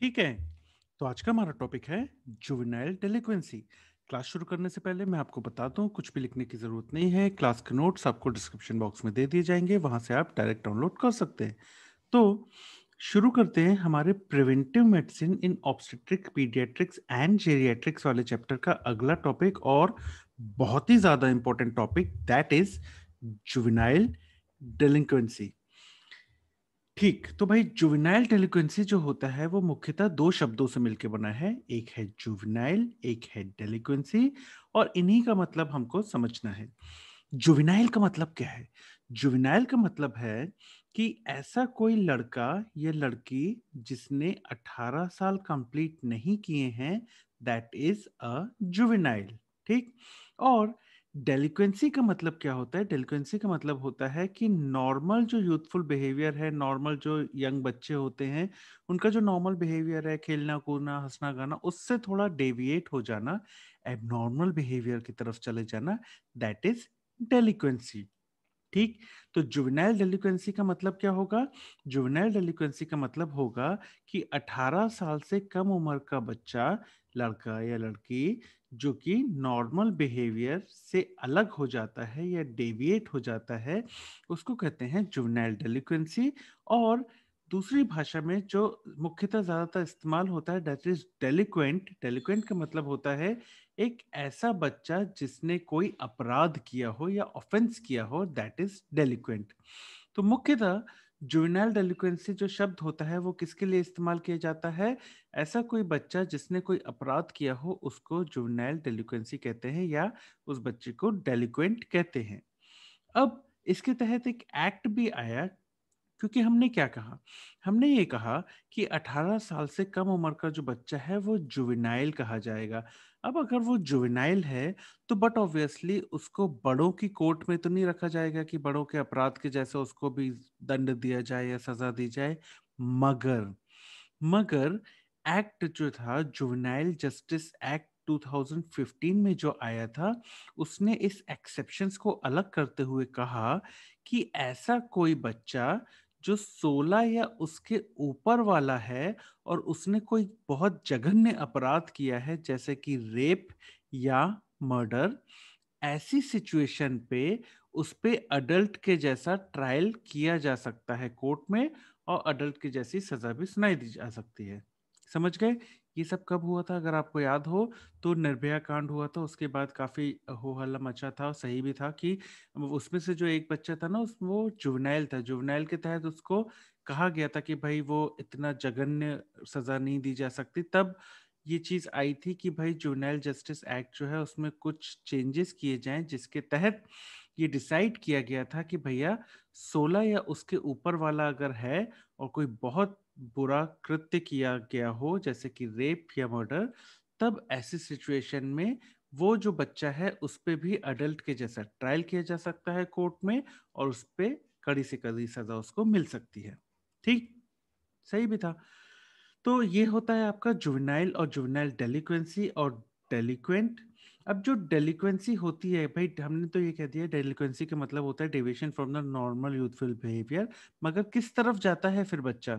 ठीक है तो आज का हमारा टॉपिक है जुवेनाइल डेलिक्वेंसी क्लास शुरू करने से पहले मैं आपको बता दूं कुछ भी लिखने की ज़रूरत नहीं है क्लास के नोट्स आपको डिस्क्रिप्शन बॉक्स में दे दिए जाएंगे वहां से आप डायरेक्ट डाउनलोड कर सकते हैं तो शुरू करते हैं हमारे preventive medicine in obstetrics paediatrics and geriatrics वाले चैप्टर का अगला टॉपिक और बहुत ही ज़्यादा important topic that is juvenile delinquency ठीक तो भाई जुवेनाइल डेलिक्वेंसी जो होता है वो मुख्यतः दो शब्दों से मिलकर बना है एक है जुवेनाइल एक है डेलिक्वेंसी और इन्हीं का मतलब हमको समझना है जुवेनाइल का मतलब क्या है जुवेनाइल का मतलब है कि ऐसा कोई लड़का या लड़की जिसने 18 साल कंप्लीट नहीं किए हैं दैट इज अ जुवेनाइल ठीक और डेलिक्वेंसी का मतलब क्या होता है डेलिक्वेंसी का मतलब होता है कि नॉर्मल जो यूथफुल बिहेवियर है नॉर्मल जो यंग बच्चे होते हैं उनका जो नॉर्मल बिहेवियर है खेलना कूदना हंसना गाना उससे थोड़ा डेविएट हो जाना एबनॉर्मल बिहेवियर की तरफ चले जाना दैट इज डेलिक्वेंसी ठीक तो जुवेनाइल डेलिक्वेंसी का मतलब क्या होगा जुवेनाइल डेलिक्वेंसी का मतलब होगा कि 18 साल से कम उम्र का बच्चा लड़का या लड़की जो कि नॉर्मल बिहेवियर से अलग हो जाता है या डेविएट हो जाता है उसको कहते हैं जुवनाइल डेलिक्वेंसी और दूसरी भाषा में जो मुख्यतः ज़्यादातर इस्तेमाल होता है डेट इज डेलिक्वेंट डेलिक्वेंट का मतलब होता है एक ऐसा बच्चा जिसने कोई अपराध किया हो या ऑफेंस किया हो दैट इज डेलिक्वेंट तो मुख्यतः जुवेनाइल डेलिक्वेंसी जो शब्द होता है वो किसके लिए इस्तेमाल किया जाता है ऐसा कोई बच्चा जिसने कोई अपराध किया हो उसको जुवेनाइल डेलिक्वेंसी कहते हैं या उस बच्चे को डेलिक्वेंट कहते हैं अब इसके तहत एक एक्ट भी आया क्योंकि हमने क्या कहा हमने ये कहा कि 18 साल से कम उम्र का जो बच्चा है वो जुविनाइल कहा जाएगा अब अगर वो जुविनाइल है तो बट ऑब्वियसली उसको बड़ों की कोर्ट में तो नहीं रखा जाएगा कि बड़ों के अपराध के जैसे उसको भी दंड दिया जाए या सजा दी जाए मगर मगर एक्ट जो था जुविनाइल जस्टिस एक्ट 2015 में जो आया था उसने इस एक्सेप्शन को अलग करते हुए कहा कि ऐसा कोई बच्चा जो 16 या उसके ऊपर वाला है और उसने कोई बहुत जघन्य अपराध किया है जैसे कि रेप या मर्डर ऐसी सिचुएशन पे उस पर अडल्ट के जैसा ट्रायल किया जा सकता है कोर्ट में और अडल्ट की जैसी सजा भी सुनाई दी जा सकती है समझ गए ये सब कब हुआ था अगर आपको याद हो तो निर्भया कांड हुआ था उसके बाद काफी हो हल्ला मचा था और सही भी था कि उसमें से जो एक बच्चा था ना उसमें वो जुवनाइल था जुवनाइल के तहत उसको कहा गया था कि भाई वो इतना जघन्य सजा नहीं दी जा सकती तब ये चीज आई थी कि भाई जुवनाइल जस्टिस एक्ट जो है उसमें कुछ चेंजेस किए जाएं जिसके तहत ये डिसाइड किया गया था कि भैया सोलह या उसके ऊपर वाला अगर है और कोई बहुत बुरा कृत्य किया गया हो जैसे कि रेप या मर्डर तब ऐसी सिचुएशन में वो जो बच्चा है उस पर भी अडल्ट के जैसा ट्रायल किया जा सकता है कोर्ट में और उस पर कड़ी से कड़ी सजा उसको मिल सकती है ठीक सही भी था तो ये होता है आपका जुवेनाइल और जुवेनाइल डेलिक्वेंसी और डेलिक्वेंट अब जो डेलिक्वेंसी होती है भाई हमने तो ये कह दिया डेलिक्वेंसी का मतलब होता है deviation from the normal youthful behaviour मगर किस तरफ जाता है फिर बच्चा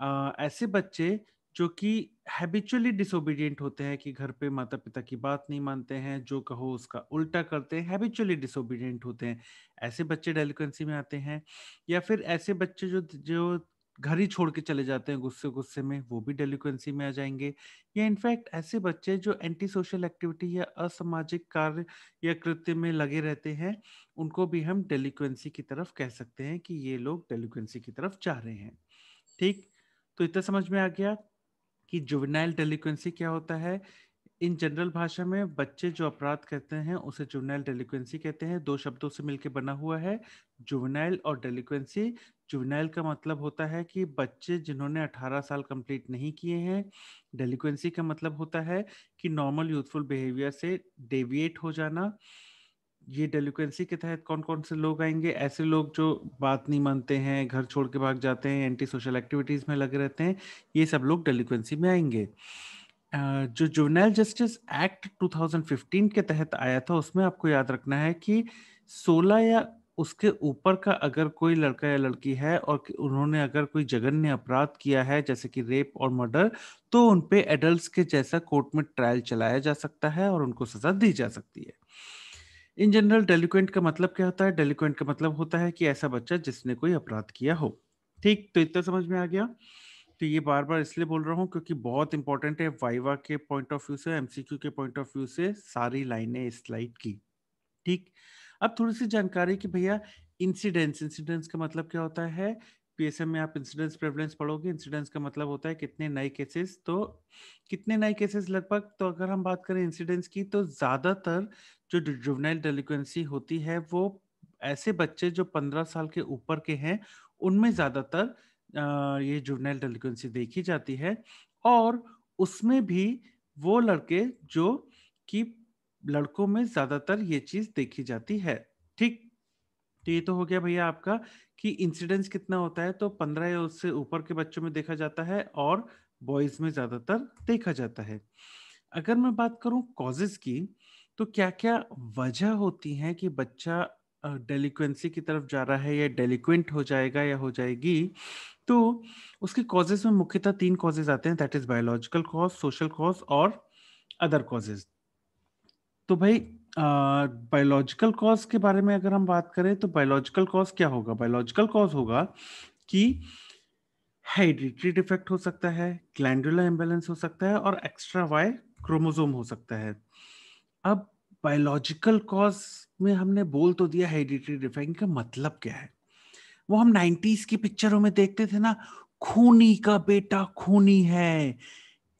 आ, ऐसे बच्चे जो कि हैबिचुअली डिसोबीडियंट होते हैं कि घर पे माता पिता की बात नहीं मानते हैं जो कहो उसका उल्टा करते हैं हैबिचुअली डिसोबीडियंट होते हैं ऐसे बच्चे डेलिक्वेंसी में आते हैं या फिर ऐसे बच्चे जो जो घर ही छोड़ के चले जाते हैं गुस्से गुस्से में वो भी डेलिक्वेंसी में आ जाएंगे या इनफैक्ट ऐसे बच्चे जो एंटी सोशल एक्टिविटी या असामाजिक कार्य या कृत्य में लगे रहते हैं उनको भी हम डेलिक्वेंसी की तरफ कह सकते हैं कि ये लोग डेलिक्वेंसी की तरफ जा रहे हैं ठीक तो इतना समझ में आ गया कि जुवेनाइल डेलिक्वेंसी क्या होता है इन जनरल भाषा में बच्चे जो अपराध करते हैं उसे जुवेनाइल डेलिक्वेंसी कहते हैं दो शब्दों से मिलकर बना हुआ है जुवेनाइल और डेलिक्वेंसी जुवेनाइल का मतलब होता है कि बच्चे जिन्होंने 18 साल कंप्लीट नहीं किए हैं डेलिक्वेंसी का मतलब होता है कि नॉर्मल यूथफुल बिहेवियर से डेविएट हो जाना ये डेलिक्वेंसी के तहत कौन कौन से लोग आएंगे ऐसे लोग जो बात नहीं मानते हैं घर छोड़ के भाग जाते हैं एंटी सोशल एक्टिविटीज़ में लगे रहते हैं ये सब लोग डेलिक्वेंसी में आएंगे जो जुवेनाइल जस्टिस एक्ट 2015 के तहत आया था उसमें आपको याद रखना है कि 16 या उसके ऊपर का अगर कोई लड़का या लड़की है और उन्होंने अगर कोई जघन्य अपराध किया है जैसे कि रेप और मर्डर तो उनपे एडल्ट के जैसा कोर्ट में ट्रायल चलाया जा सकता है और उनको सजा दी जा सकती है इन जनरल डेलिक्वेंट का मतलब क्या होता है डेलिक्वेंट का मतलब होता है कि ऐसा बच्चा जिसने कोई अपराध किया हो ठीक तो इतना समझ में आ गया तो ये बार बार इसलिए बोल रहा हूँ क्योंकि बहुत इंपॉर्टेंट है वाइवा के पॉइंट ऑफ व्यू से एमसीक्यू के पॉइंट ऑफ व्यू से सारी लाइनें इस स्लाइड की ठीक अब थोड़ी सी जानकारी कि भैया इंसिडेंस इंसिडेंस का मतलब क्या होता है पीएसएम में आप इंसिडेंस प्रेवलेंस पढ़ोगे इंसिडेंस का मतलब होता है कितने नए केसेस तो कितने नए केसेस लगभग तो अगर हम बात करें इंसिडेंस की तो ज़्यादातर जो जुबनाइल डेलिक्वेंसी होती है वो ऐसे बच्चे जो पंद्रह साल के ऊपर के हैं उनमें ज़्यादातर ये जुबनाइल डेलिक्वेंसी देखी जाती है और उसमें भी वो लड़के जो कि लड़कों में ज्यादातर ये चीज देखी जाती है ठीक तो ये तो हो गया भैया आपका कि इंसिडेंस कितना होता है तो पंद्रह या उससे ऊपर के बच्चों में देखा जाता है और बॉयज में ज्यादातर देखा जाता है अगर मैं बात करूं कॉजेज की तो क्या क्या वजह होती है कि बच्चा डेलिक्वेंसी की तरफ जा रहा है या डेलिक्वेंट हो जाएगा या हो जाएगी तो उसके कॉजेज में मुख्यतः तीन कॉजेज आते हैं that is biological cause social cause और अदर कॉजेज तो भाई बायोलॉजिकल कॉज के बारे में अगर हम बात करें तो बायोलॉजिकल कॉज क्या होगा बायोलॉजिकल कॉज होगा कि हाइड्रेटरी डिफेक्ट हो सकता है ग्लैंडुलर इम्बेलेंस हो सकता है और एक्स्ट्रा वाई क्रोमोजोम हो सकता है अब बायोलॉजिकल कॉज में हमने बोल तो दिया हाइड्रेटरी डिफेक्ट का मतलब क्या है वो हम नाइन्टीज की पिक्चरों में देखते थे ना खूनी का बेटा खूनी है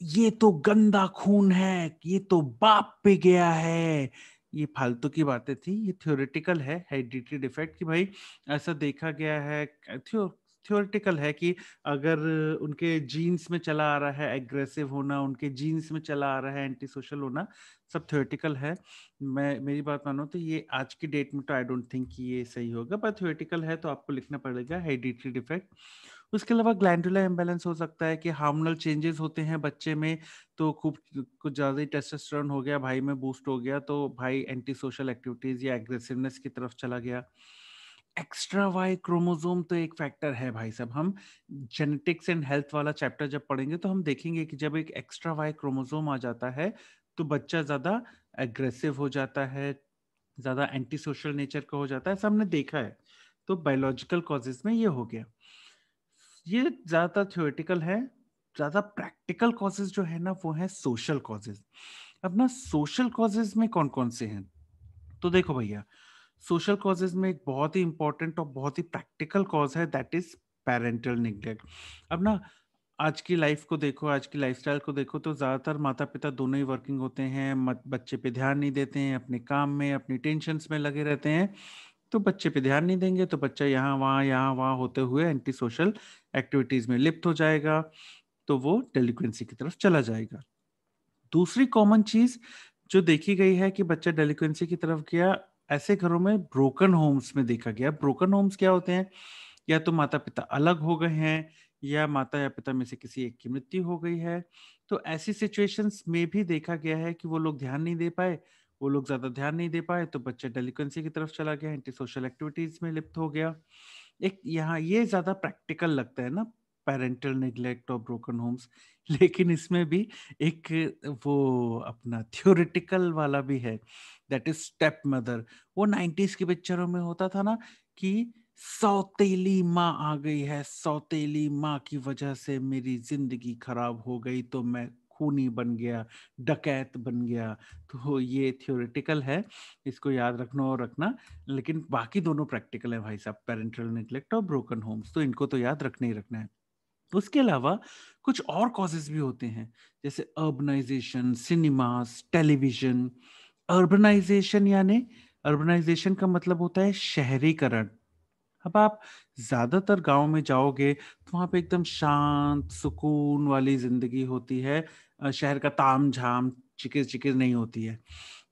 ये तो गंदा खून है ये तो बाप पे गया है ये फालतू की बातें थी ये थ्योरेटिकल है हेरिडिटी डिफेक्ट की भाई ऐसा देखा गया है थ्यो थ्योरेटिकल है कि अगर उनके जीन्स में चला आ रहा है एग्रेसिव होना उनके जीन्स में चला आ रहा है एंटी सोशल होना सब थ्योरेटिकल है मैं मेरी बात मानो तो ये आज की डेट में तो आई डोंट थिंक ये सही होगा पर थ्योरेटिकल है तो आपको लिखना पड़ेगा हेडिटरी डिफेक्ट उसके अलावा ग्लैंडुलर इम्बेलेंस हो सकता है कि हार्मोनल चेंजेस होते हैं बच्चे में तो खूब कुछ ज़्यादा ही टेस्टोस्टेरोन हो गया भाई में बूस्ट हो गया तो भाई एंटी सोशल एक्टिविटीज़ या एग्रेसिवनेस की तरफ चला गया एक्स्ट्रा वाई क्रोमोजोम तो एक फैक्टर है भाई साहब हम जेनेटिक्स एंड हेल्थ वाला चैप्टर जब पढ़ेंगे तो हम देखेंगे कि जब एक एक्स्ट्रा वाई क्रोमोजोम आ जाता है तो बच्चा ज़्यादा एग्रेसिव हो जाता है ज़्यादा एंटी सोशल नेचर का हो जाता है ऐसा हमने देखा है तो बायोलॉजिकल कॉजेज में ये हो गया ये ज्यादा थ्योरेटिकल है ज्यादा प्रैक्टिकल कॉजेज जो है ना वो है सोशल कॉजेज अब ना सोशल कॉजेज में कौन कौन से हैं तो देखो भैया सोशल कॉजेज में एक बहुत ही इंपॉर्टेंट और बहुत ही प्रैक्टिकल कॉज है दैट इज पेरेंटल निग्लेक्ट अब ना आज की लाइफ को देखो आज की लाइफस्टाइल को देखो तो ज़्यादातर माता पिता दोनों ही वर्किंग होते हैं बच्चे पे ध्यान नहीं देते हैं अपने काम में अपनी टेंशन में लगे रहते हैं तो बच्चे पे ध्यान नहीं देंगे तो बच्चा यहाँ वहाँ यहाँ वहाँ होते हुए एंटी सोशल एक्टिविटीज में लिप्त हो जाएगा तो वो डेलिक्वेंसी की तरफ चला जाएगा दूसरी कॉमन चीज जो देखी गई है कि बच्चा डेलिक्वेंसी की तरफ गया ऐसे घरों में ब्रोकन होम्स में देखा गया ब्रोकन होम्स क्या होते हैं या तो माता पिता अलग हो गए हैं या माता या पिता में से किसी एक की मृत्यु हो गई है तो ऐसी सिचुएशंस में भी देखा गया है कि वो लोग ध्यान नहीं दे पाए वो लोग ज़्यादा ध्यान नहीं दे पाए तो बच्चा डेलिक्वेंसी की तरफ चला गया एंटी सोशल एक्टिविटीज़ में लिप्त हो गया एक यहाँ ये ज़्यादा प्रैक्टिकल लगता है ना पेरेंटल निग्लेक्ट और ब्रोकन होम्स लेकिन इसमें भी एक वो अपना थियोरिटिकल वाला भी है दैट इज स्टेप मदर वो नाइन्टीज की पिक्चरों में होता था ना कि सौतेली माँ आ गई है सौतेली माँ की वजह से मेरी जिंदगी खराब हो गई तो मैं खूनी बन गया डकैत बन गया तो ये थियोरिटिकल है इसको याद रखना और रखना लेकिन बाकी दोनों प्रैक्टिकल है भाई साहब पेरेंटल निगलेक्ट और ब्रोकन होम्स तो इनको तो याद रखना ही रखना है उसके अलावा कुछ और कॉजेज भी होते हैं जैसे अर्बनाइजेशन सिनेमास टेलीविजन अर्बनाइजेशन यानी अर्बनाइजेशन का मतलब होता है शहरीकरण अब आप ज़्यादातर गांव में जाओगे तो वहां पे एकदम शांत सुकून वाली ज़िंदगी होती है शहर का ताम झाम चिकिर चिकिर नहीं होती है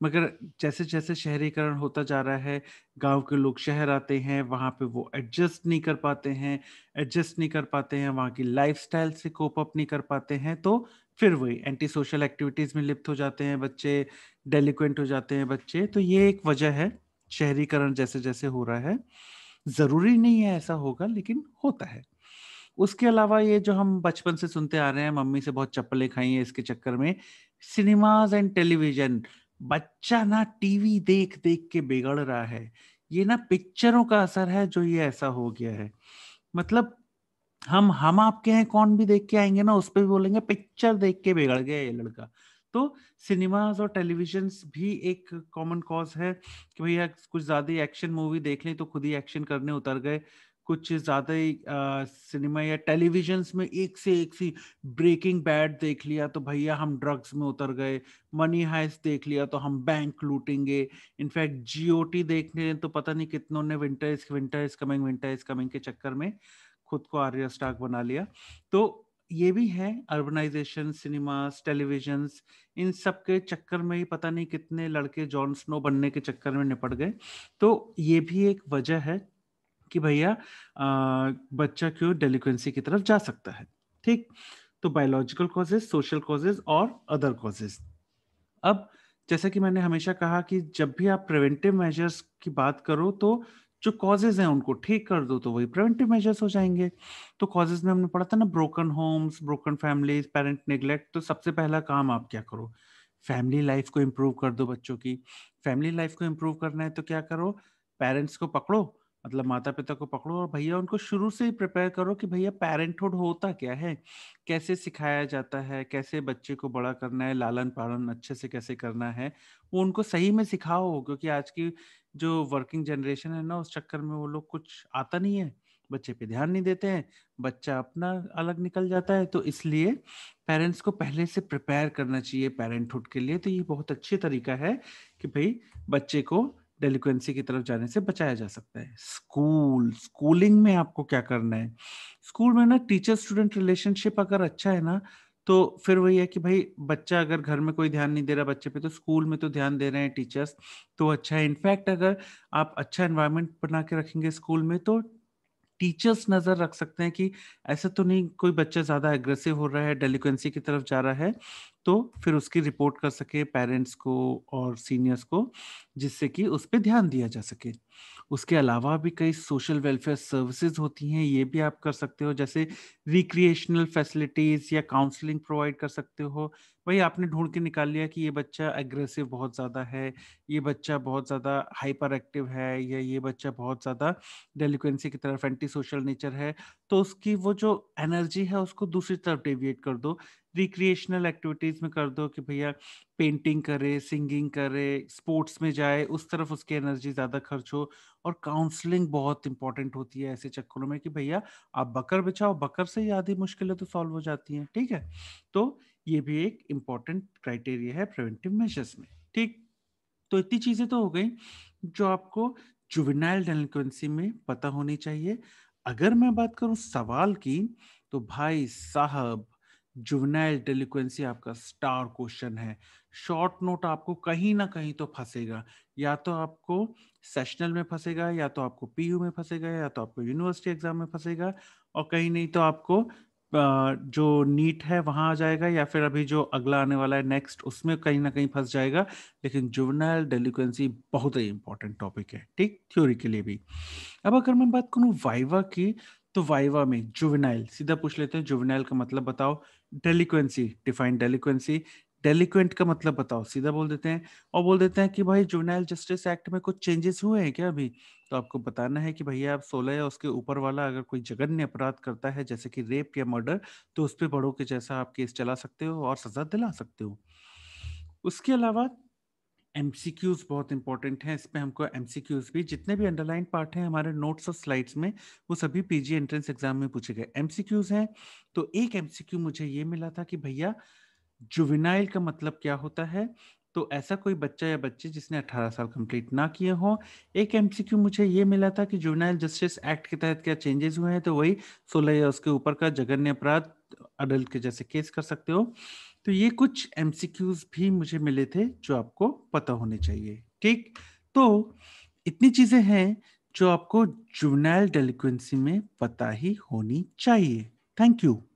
मगर जैसे जैसे शहरीकरण होता जा रहा है गांव के लोग शहर आते हैं वहाँ पे वो एडजस्ट नहीं कर पाते हैं एडजस्ट नहीं कर पाते हैं वहाँ की स्टाइल से कोप अप नहीं कर पाते हैं तो फिर वही एंटी सोशल एक्टिविटीज़ में लिप्त हो जाते हैं बच्चे डेलिक्वेंट हो जाते हैं बच्चे तो ये एक वजह है शहरीकरण जैसे जैसे हो रहा है ज़रूरी नहीं है ऐसा होगा लेकिन होता है उसके अलावा ये जो हम बचपन से सुनते आ रहे हैं मम्मी से बहुत चप्पलें खाई हैं इसके चक्कर में सिनेमाज एंड टेलीविजन बच्चा ना टीवी देख देख के बिगड़ रहा है ये ना पिक्चरों का असर है जो ये ऐसा हो गया है मतलब हम हम आपके हैं कौन भी देख के आएंगे ना उस पर भी बोलेंगे पिक्चर देख के बिगड़ गया ये लड़का तो सिनेमाज और टेलीविजन भी एक कॉमन कॉज है कि भैया कुछ ज़्यादा एक्शन मूवी देख लें तो खुद ही एक्शन करने उतर गए कुछ ज्यादा ही सिनेमा या टेलीविजन में एक से एक सी ब्रेकिंग बैड देख लिया तो भैया हम ड्रग्स में उतर गए मनी हाइस देख लिया तो हम बैंक लूटेंगे इनफैक्ट जीओटी देखने तो पता नहीं कितनों ने winter is winter is coming winter is coming के चक्कर में खुद को आर्य स्टाक बना लिया तो ये भी है अर्बनाइजेशन सिनेमास टेलीविजन इन सब के चक्कर में ही पता नहीं कितने लड़के जॉन स्नो बनने के चक्कर में निपट गए तो ये भी एक वजह है कि भैया बच्चा क्यों डेलिक्वेंसी की तरफ जा सकता है ठीक तो बायोलॉजिकल कॉजेज सोशल कॉजेज और अदर कॉजेज अब जैसा कि मैंने हमेशा कहा कि जब भी आप प्रिवेंटिव मेजर्स की बात करो तो जो कॉजेज हैं उनको ठीक कर दो तो वही प्रिवेंटिव मेजर्स हो जाएंगे तो कॉजेज में हमने पढ़ा था ना broken homes broken families parent neglect तो सबसे पहला काम आप क्या करो फैमिली लाइफ को इम्प्रूव कर दो बच्चों की फैमिली लाइफ को इम्प्रूव करना है तो क्या करो पेरेंट्स को पकड़ो मतलब माता पिता को पकड़ो और भैया उनको शुरू से ही प्रिपेयर करो कि भैया पेरेंटहुड होता क्या है कैसे सिखाया जाता है कैसे बच्चे को बड़ा करना है लालन पालन अच्छे से कैसे करना है वो उनको सही में सिखाओ क्योंकि आज की जो वर्किंग जनरेशन है ना उस चक्कर में वो लोग कुछ आता नहीं है बच्चे पे ध्यान नहीं देते हैं बच्चा अपना अलग निकल जाता है तो इसलिए पेरेंट्स को पहले से प्रिपेयर करना चाहिए पेरेंटहुड के लिए तो ये बहुत अच्छे तरीका है कि भाई बच्चे को डेलिक्वेंसी की तरफ जाने से बचाया जा सकता है स्कूल स्कूलिंग में आपको क्या करना है स्कूल में ना टीचर स्टूडेंट रिलेशनशिप अगर अच्छा है ना तो फिर वही है कि भाई बच्चा अगर घर में कोई ध्यान नहीं दे रहा बच्चे पे तो स्कूल में तो ध्यान दे रहे हैं टीचर्स तो अच्छा है इनफैक्ट अगर आप अच्छा एनवायरमेंट बना के रखेंगे स्कूल में तो टीचर्स नज़र रख सकते हैं कि ऐसा तो नहीं कोई बच्चा ज़्यादा एग्रेसिव हो रहा है डेलिक्वेंसी की तरफ जा रहा है तो फिर उसकी रिपोर्ट कर सके पेरेंट्स को और सीनियर्स को जिससे कि उस पर ध्यान दिया जा सके उसके अलावा भी कई सोशल वेलफेयर सर्विसेज होती हैं ये भी आप कर सकते हो जैसे रिक्रिएशनल फैसिलिटीज़ या काउंसलिंग प्रोवाइड कर सकते हो वही आपने ढूंढ के निकाल लिया कि ये बच्चा एग्रेसिव बहुत ज़्यादा है ये बच्चा बहुत ज़्यादा हाइपर एक्टिव है या ये बच्चा बहुत ज़्यादा डेलिक्वेंसी की तरफ एंटी सोशल नेचर है तो उसकी वो जो एनर्जी है उसको दूसरी तरफ डेविएट कर दो रिक्रिएशनल एक्टिविटीज़ में कर दो कि भैया पेंटिंग करे सिंगिंग करे स्पोर्ट्स में जाए उस तरफ उसकी एनर्जी ज़्यादा खर्च हो और काउंसलिंग बहुत इंपॉर्टेंट होती है ऐसे चक्करों में कि भैया आप बकर बिछाओ बकर से ही आधी मुश्किलें तो सॉल्व हो जाती हैं ठीक है तो ये भी एक इम्पॉर्टेंट क्राइटेरिया है प्रिवेंटिव मेजर्स में ठीक तो इतनी चीज़ें तो हो गई जो आपको जुवेनाइल डेलिक्वेंसी में पता होनी चाहिए अगर मैं बात करूं सवाल की तो भाई साहब जुवेनाइल डेलिक्वेंसी आपका स्टार क्वेश्चन है शॉर्ट नोट आपको कहीं ना कहीं तो फंसेगा या तो आपको सेशनल में फंसेगा या तो आपको पीयू में फंसेगा या तो आपको यूनिवर्सिटी एग्जाम में फंसेगा और कहीं नहीं तो आपको जो नीट है वहां आ जाएगा या फिर अभी जो अगला आने वाला है नेक्स्ट उसमें कहीं ना कहीं फंस जाएगा लेकिन जुवनाइल डेलिक्वेंसी बहुत ही इंपॉर्टेंट टॉपिक है ठीक थ्योरी के लिए भी अब अगर मैं बात करूं वाइवा की तो वाइवा में जुवेनाइल सीधा पूछ लेते हैं जुवेनाइल का मतलब बताओ डेलिक्वेंसी डिफाइन डेलिक्वेंसी डेलिक्वेंट का मतलब बताओ सीधा बोल देते हैं और बोल देते हैं कि भाई जुवेनाइल जस्टिस एक्ट में कुछ चेंजेस हुए हैं क्या अभी तो आपको बताना है कि भैया आप सोलह या उसके ऊपर वाला अगर कोई जघन्य अपराध करता है जैसे कि रेप या मर्डर तो उस पर बड़ों के जैसा आप केस चला सकते हो और सजा दिला सकते हो उसके अलावा एम बहुत इंपॉर्टेंट हैं इसमें हमको एम भी जितने भी अंडरलाइन पार्ट हैं हमारे नोट्स और स्लाइड्स में वो सभी पीजी एंट्रेंस एग्जाम में पूछे गए एम हैं तो एक एम मुझे ये मिला था कि भैया जुविनाइल का मतलब क्या होता है तो ऐसा कोई बच्चा या बच्चे जिसने 18 साल कंप्लीट ना किए हो एक एमसीक्यू मुझे ये मिला था कि जुवेनाइल जस्टिस एक्ट के तहत क्या चेंजेस हुए हैं तो वही 16 या उसके ऊपर का जघन्य अपराध अडल्ट के जैसे केस कर सकते हो तो ये कुछ एमसीक्यूज भी मुझे मिले थे जो आपको पता होने चाहिए ठीक तो इतनी चीजें हैं जो आपको जुवेनाइल डेलिक्वेंसी में पता ही होनी चाहिए थैंक यू